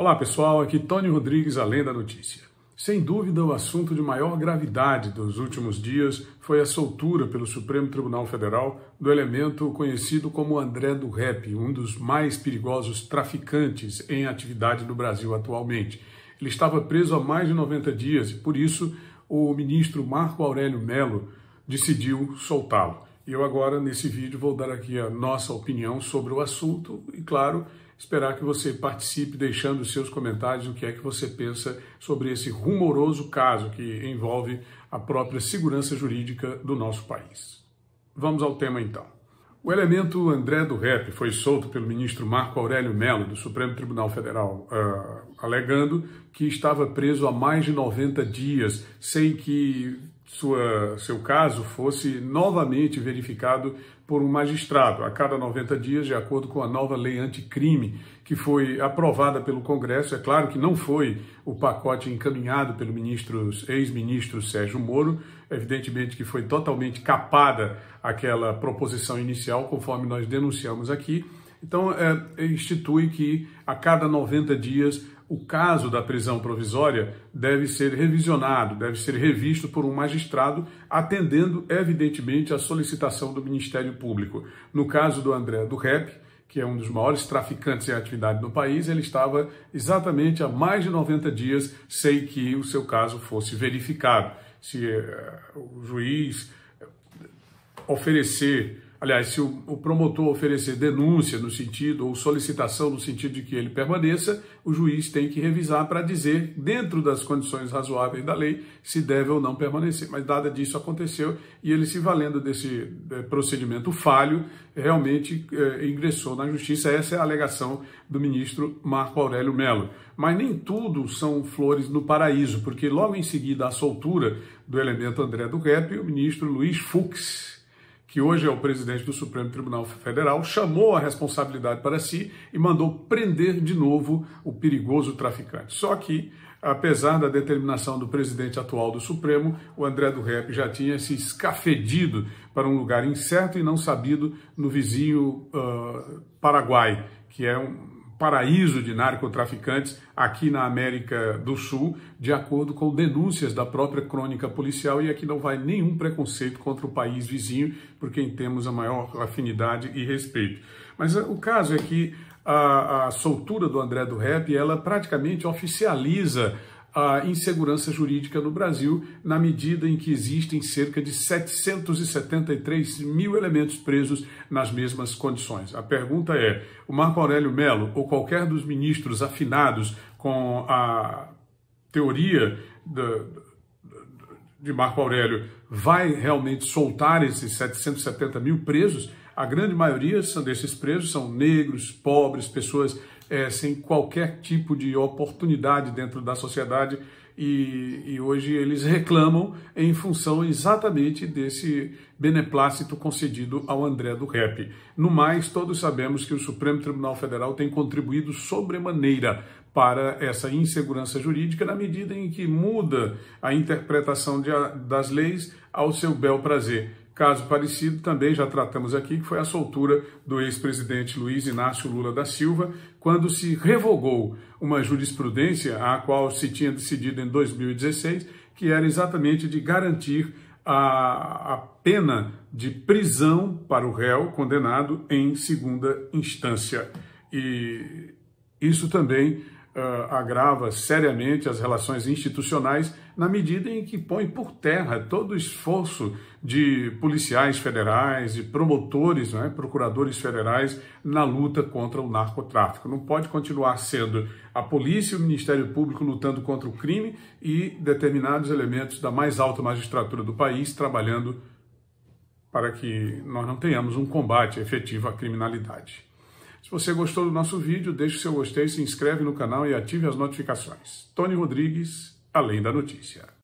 Olá pessoal, aqui Tony Rodrigues, além da notícia. Sem dúvida, o assunto de maior gravidade dos últimos dias foi a soltura pelo Supremo Tribunal Federal do elemento conhecido como André do Rep, um dos mais perigosos traficantes em atividade no Brasil atualmente. Ele estava preso há mais de 90 dias e, por isso, o ministro Marco Aurélio Melo decidiu soltá-lo. E eu agora, nesse vídeo, vou dar aqui a nossa opinião sobre o assunto e, claro, esperar que você participe deixando seus comentários, o que é que você pensa sobre esse rumoroso caso que envolve a própria segurança jurídica do nosso país. Vamos ao tema então. O elemento André do Rep foi solto pelo ministro Marco Aurélio Mello, do Supremo Tribunal Federal, uh, alegando que estava preso há mais de 90 dias, sem que sua, seu caso fosse novamente verificado por um magistrado a cada 90 dias, de acordo com a nova lei anticrime, que foi aprovada pelo Congresso. É claro que não foi o pacote encaminhado pelo ex-ministro ex Sérgio Moro, evidentemente que foi totalmente capada aquela proposição inicial, conforme nós denunciamos aqui. Então, é, institui que a cada 90 dias o caso da prisão provisória deve ser revisionado, deve ser revisto por um magistrado, atendendo evidentemente à solicitação do Ministério Público. No caso do André do Rep, que é um dos maiores traficantes em atividade no país, ele estava exatamente há mais de 90 dias sem que o seu caso fosse verificado. Se eh, o juiz eh, oferecer aliás, se o, o promotor oferecer denúncia no sentido, ou solicitação no sentido de que ele permaneça, o juiz tem que revisar para dizer, dentro das condições razoáveis da lei, se deve ou não permanecer. Mas nada disso aconteceu e ele, se valendo desse eh, procedimento falho, realmente eh, ingressou na justiça. Essa é a alegação do ministro Marco Aurélio Mello. Mas nem tudo são flores no paraíso, porque logo em seguida à soltura do elemento André do Rep, o ministro Luiz Fux que hoje é o presidente do Supremo Tribunal Federal, chamou a responsabilidade para si e mandou prender de novo o perigoso traficante. Só que Apesar da determinação do presidente atual do Supremo, o André do Rep já tinha se escafedido para um lugar incerto e não sabido no vizinho uh, Paraguai, que é um paraíso de narcotraficantes aqui na América do Sul, de acordo com denúncias da própria crônica policial, e aqui não vai nenhum preconceito contra o país vizinho, por quem temos a maior afinidade e respeito. Mas ah, o caso é que a, a soltura do André do rap ela praticamente oficializa a insegurança jurídica no Brasil, na medida em que existem cerca de 773 mil elementos presos nas mesmas condições. A pergunta é: o Marco Aurélio Melo ou qualquer dos ministros afinados com a teoria da, de Marco Aurélio vai realmente soltar esses 770 mil presos, a grande maioria desses presos são negros, pobres, pessoas é, sem qualquer tipo de oportunidade dentro da sociedade e, e, hoje eles reclamam em função exatamente desse beneplácito concedido ao André do Rep. No mais, todos sabemos que o Supremo Tribunal Federal tem contribuído sobremaneira para essa insegurança jurídica na medida em que muda a interpretação de, das leis ao seu bel prazer. Caso parecido também já tratamos aqui, que foi a soltura do ex-presidente Luiz Inácio Lula da Silva, quando se revogou uma jurisprudência a qual se tinha decidido em 2016, que era exatamente de garantir a, a pena de prisão para o réu condenado em segunda instância. E isso também uh, agrava seriamente as relações institucionais na medida em que põe por terra todo o esforço de policiais federais e promotores, né, procuradores federais na luta contra o narcotráfico. Não pode continuar sendo a polícia e o Ministério Público lutando contra o crime e determinados elementos da mais alta magistratura do país trabalhando para que nós não tenhamos um combate efetivo à criminalidade. Se você gostou do nosso vídeo, deixe seu gostei, se inscreve no canal e ative as notificações. Tony Rodrigues, Além da Notícia.